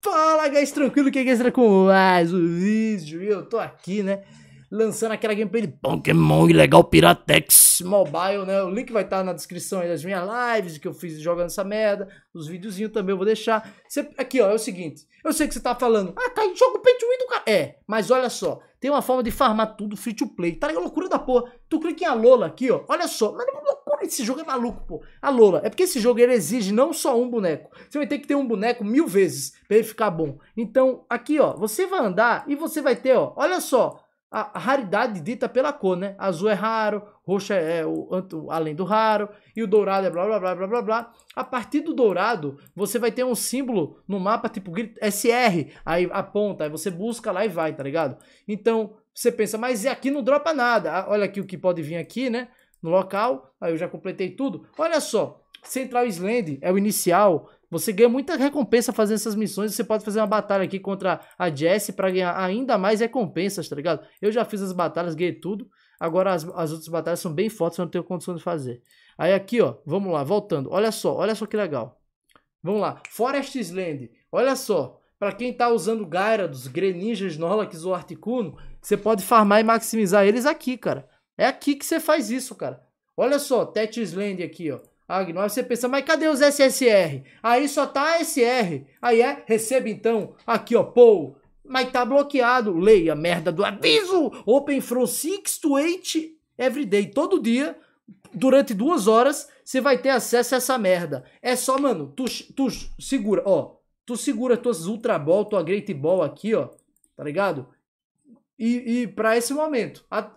Fala, guys, tranquilo? Que é com mais um vídeo? E eu tô aqui, né? lançando aquela gameplay de Pokémon ilegal Piratex Mobile, né? O link vai estar tá na descrição aí das minhas lives que eu fiz jogando essa merda, os videozinhos também eu vou deixar. aqui, ó, é o seguinte, eu sei que você tá falando, ah, tá, jogo pay to win do cara. É, mas olha só, tem uma forma de farmar tudo free to play. Tá ligado? Loucura da porra. Tu clica em Alola aqui, ó, olha só, mas é loucura, esse jogo é maluco, pô. Alola, é porque esse jogo ele exige não só um boneco, você vai ter que ter um boneco mil vezes pra ele ficar bom. Então, aqui, ó, você vai andar e você vai ter, ó, olha só, a raridade dita pela cor, né? Azul é raro, roxo é, é o, além do raro, e o dourado é blá blá blá blá blá blá. A partir do dourado, você vai ter um símbolo no mapa tipo SR, aí aponta, aí você busca lá e vai, tá ligado? Então, você pensa, mas e aqui não dropa nada. Ah, olha aqui o que pode vir aqui, né? No local, aí eu já completei tudo. Olha só, Central Island é o inicial você ganha muita recompensa fazendo essas missões. Você pode fazer uma batalha aqui contra a Jessie para ganhar ainda mais recompensas, tá ligado? Eu já fiz as batalhas, ganhei tudo. Agora as, as outras batalhas são bem fortes, eu não tenho condição de fazer. Aí aqui, ó, vamos lá, voltando. Olha só, olha só que legal. Vamos lá, Forest Land. Olha só, para quem tá usando Gyarados, Greninjas, Norlax ou Articuno, você pode farmar e maximizar eles aqui, cara. É aqui que você faz isso, cara. Olha só, Tetris Land aqui, ó. Agnóstico, você pensa, mas cadê os SSR? Aí só tá SR. Aí é, receba então, aqui ó, Paul. Mas tá bloqueado. Leia, merda do aviso! Open from 6 to 8 every day. Todo dia, durante duas horas, você vai ter acesso a essa merda. É só, mano, tu, tu segura, ó. Tu segura tuas Ultra Ball, tua Great Ball aqui, ó. Tá ligado? E, e pra esse momento. A,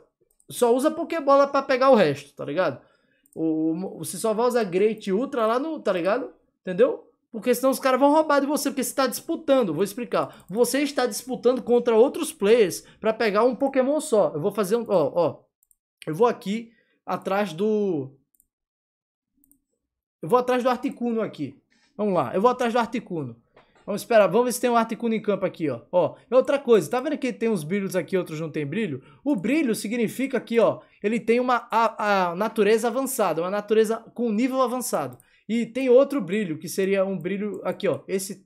só usa Pokébola pra pegar o resto, tá ligado? O, você só vai usar Great Ultra lá no, tá ligado? Entendeu? Porque senão os caras vão roubar de você, porque você está disputando. Vou explicar. Você está disputando contra outros players para pegar um Pokémon só. Eu vou fazer um. Ó, ó. Eu vou aqui atrás do. Eu vou atrás do Articuno aqui. Vamos lá. Eu vou atrás do Articuno. Vamos esperar, vamos ver se tem um Articuno em campo aqui, ó. Ó, outra coisa, tá vendo que tem uns brilhos aqui, outros não tem brilho? O brilho significa que, ó, ele tem uma a, a natureza avançada, uma natureza com nível avançado. E tem outro brilho, que seria um brilho aqui, ó. Esse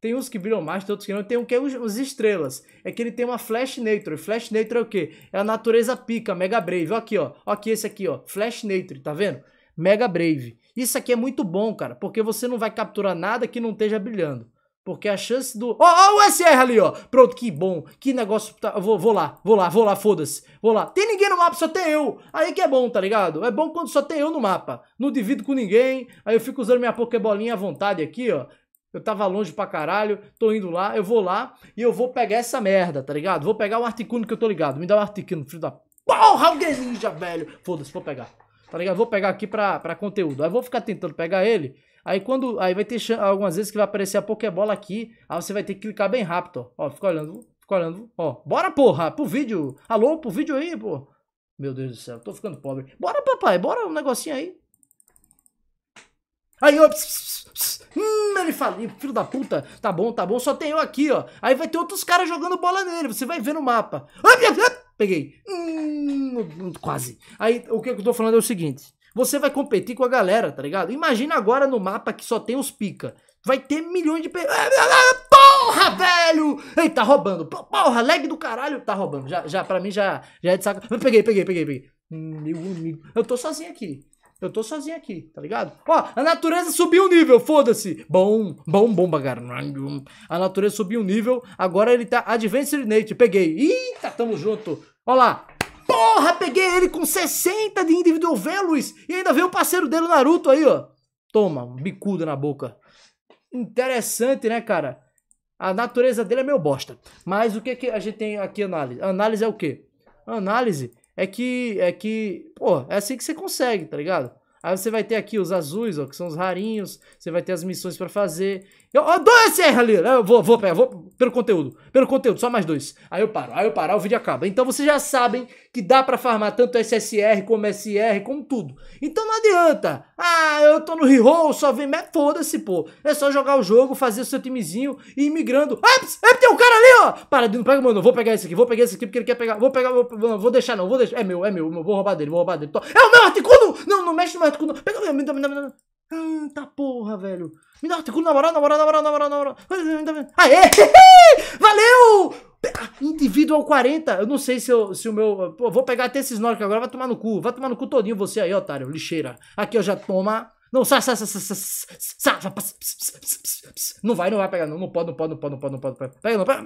tem uns que brilham mais, tem outros que não. Tem um que é os, estrelas. É que ele tem uma Flash Nature. Flash Nature é o quê? É a natureza pica, Mega Brave. Ó aqui, ó. Ó aqui, esse aqui, ó. Flash Nature, tá vendo? Mega Brave. Isso aqui é muito bom, cara, porque você não vai capturar nada que não esteja brilhando. Porque a chance do. Ó, oh, oh, o SR ali, ó. Pronto, que bom. Que negócio. Tá... Vou, vou lá, vou lá, vou lá, foda-se. Vou lá. Tem ninguém no mapa, só tem eu. Aí que é bom, tá ligado? É bom quando só tem eu no mapa. Não divido com ninguém. Aí eu fico usando minha Pokébolinha à vontade aqui, ó. Eu tava longe pra caralho, tô indo lá, eu vou lá e eu vou pegar essa merda, tá ligado? Vou pegar o Articuno que eu tô ligado. Me dá o um Articuno, filho da porra, alguém ninja, velho. Foda-se, vou pegar. Tá ligado? Vou pegar aqui pra, pra conteúdo. Aí eu vou ficar tentando pegar ele Aí quando. Aí vai ter algumas vezes que vai aparecer a Pokébola aqui. Aí você vai ter que clicar bem rápido, ó. Ó, fica olhando, fica olhando, ó. Bora, porra, pro vídeo. Alô, pro vídeo aí, pô. Meu Deus do céu, tô ficando pobre. Bora, papai, bora um negocinho aí. Aí, ó. Pss, pss, pss. Hum, ele falou filho da puta. Tá bom, tá bom, só tem eu aqui, ó. Aí vai ter outros caras jogando bola nele, você vai ver no mapa. Peguei. Hum, quase. Aí, o que eu tô falando é o seguinte. Você vai competir com a galera, tá ligado? Imagina agora no mapa que só tem os pica. Vai ter milhões de pessoas. É, é, é, porra, velho! Ei, tá roubando. Porra, lag do caralho. Tá roubando. Já, já pra mim já, já é de saco. peguei, peguei, peguei, peguei. Meu amigo. Eu tô sozinho aqui. Eu tô sozinho aqui, tá ligado? Ó, a natureza subiu o nível, foda-se. Bom, bom, bom, caralho. A natureza subiu o nível, agora ele tá Adventure Nate. Peguei. Eita, tamo junto. Ó lá, Porra, peguei ele com 60 de individual values e ainda veio o parceiro dele, o Naruto, aí, ó. Toma, bicuda na boca. Interessante, né, cara? A natureza dele é meio bosta. Mas o que, que a gente tem aqui análise? Análise é o quê? Análise é que, é que, pô, é assim que você consegue, tá ligado? Aí você vai ter aqui os azuis, ó, que são os rarinhos. Você vai ter as missões pra fazer. Eu, ó, dois R ali! Eu vou, vou pegar, vou pelo conteúdo. Pelo conteúdo, só mais dois. Aí eu paro, aí eu paro, aí o vídeo acaba. Então vocês já sabem que dá pra farmar tanto SSR como SR, como tudo. Então não adianta. Ah, eu tô no reroll, só vem... Foda-se, pô. É só jogar o jogo, fazer o seu timezinho e ir migrando. Eps, é, tem um cara ali, ó! Para, não pega, mano, vou pegar esse aqui, vou pegar esse aqui porque ele quer pegar. Vou pegar, vou, vou deixar não, vou deixar. É meu, é meu, vou roubar dele, vou roubar dele. É o meu Articuno! Não, não mexe no o artigo. Pega, me dá, me dá, me dá. tá porra, velho. Me dá o com na namorado, na namorado, na na na Aê! Valeu! Individual 40. Eu não sei se, eu, se o meu. Pô, vou pegar até esses Nork agora. Vai tomar no cu. Vai tomar no cu todinho você aí, otário. Lixeira. Aqui, ó, já toma. Não, sai, sai, sai, sai, sai, sai. Não vai, não vai pegar, não. Não pode, não pode, não pode, não pode, não pode. Pega, não, pega.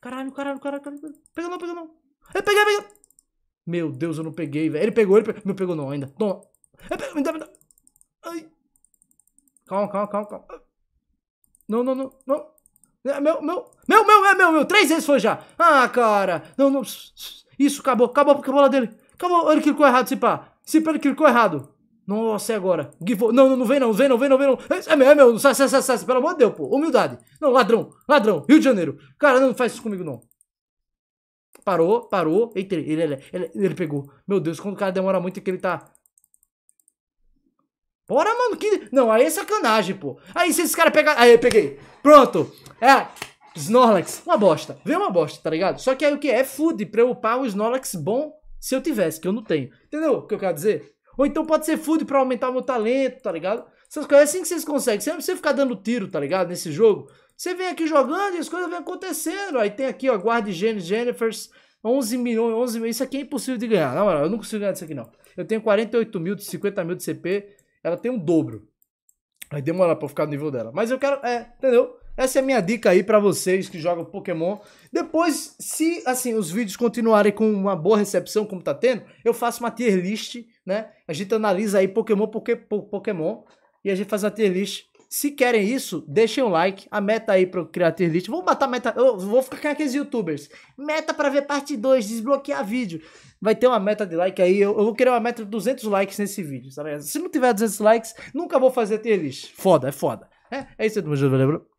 Caralho, caralho, caralho, caralho. Pega, não, pega, não. Eu peguei, peguei. Meu Deus, eu não peguei, velho. Ele pegou, ele pegou. Não pegou não ainda. Toma. É, me dá, me dá. Ai. Calma, calma, calma, calma. Não, não, não, não. É meu, meu, meu, meu, é meu, meu. Três vezes foi já. Ah, cara. Não, não. Isso, acabou. Acabou porque a bola dele. Acabou. Ele clicou errado, se pá. Se pá, ele clicou errado. Nossa, é agora. Não, não, não vem não, vem não, vem não, vem não. É, é meu, é meu. Sai, sai, sai, sai. Pelo amor de Deus, pô. Humildade. Não, ladrão, ladrão. Rio de Janeiro. Cara, não faz isso comigo não. Parou, parou. Eita, ele, ele, ele, ele pegou. Meu Deus, quando o cara demora muito é que ele tá... Bora, mano. Que... Não, aí é sacanagem, pô. Aí se esse cara pegar... Aí, eu peguei. Pronto. É... Snorlax, uma bosta. vê uma bosta, tá ligado? Só que aí o que? É, é food pra eu upar o Snorlax bom se eu tivesse, que eu não tenho. Entendeu o que eu quero dizer? Ou então pode ser food pra aumentar o meu talento, tá ligado? Essas coisas é assim que vocês conseguem. Você não precisa ficar dando tiro, tá ligado? Nesse jogo. Você vem aqui jogando e as coisas vêm acontecendo. Aí tem aqui, ó, guarda higiene, Jennifers, 11 milhões, 11 milhões. Isso aqui é impossível de ganhar. Na moral, eu não consigo ganhar isso aqui, não. Eu tenho 48 mil, 50 mil de CP. Ela tem um dobro. Vai demorar pra ficar no nível dela. Mas eu quero, é, entendeu? Essa é a minha dica aí para vocês que jogam Pokémon. Depois, se assim os vídeos continuarem com uma boa recepção, como tá tendo, eu faço uma tier list, né? A gente analisa aí Pokémon por Pokémon e a gente faz uma tier list se querem isso, deixem o um like. A meta aí pro Creator List. Vou a meta. Eu vou ficar com aqueles youtubers. Meta para ver parte 2, desbloquear vídeo. Vai ter uma meta de like aí. Eu, eu vou querer uma meta de 200 likes nesse vídeo, sabe? Se não tiver 200 likes, nunca vou fazer tier list. Foda, é foda. É, é isso aí, meu lembrou?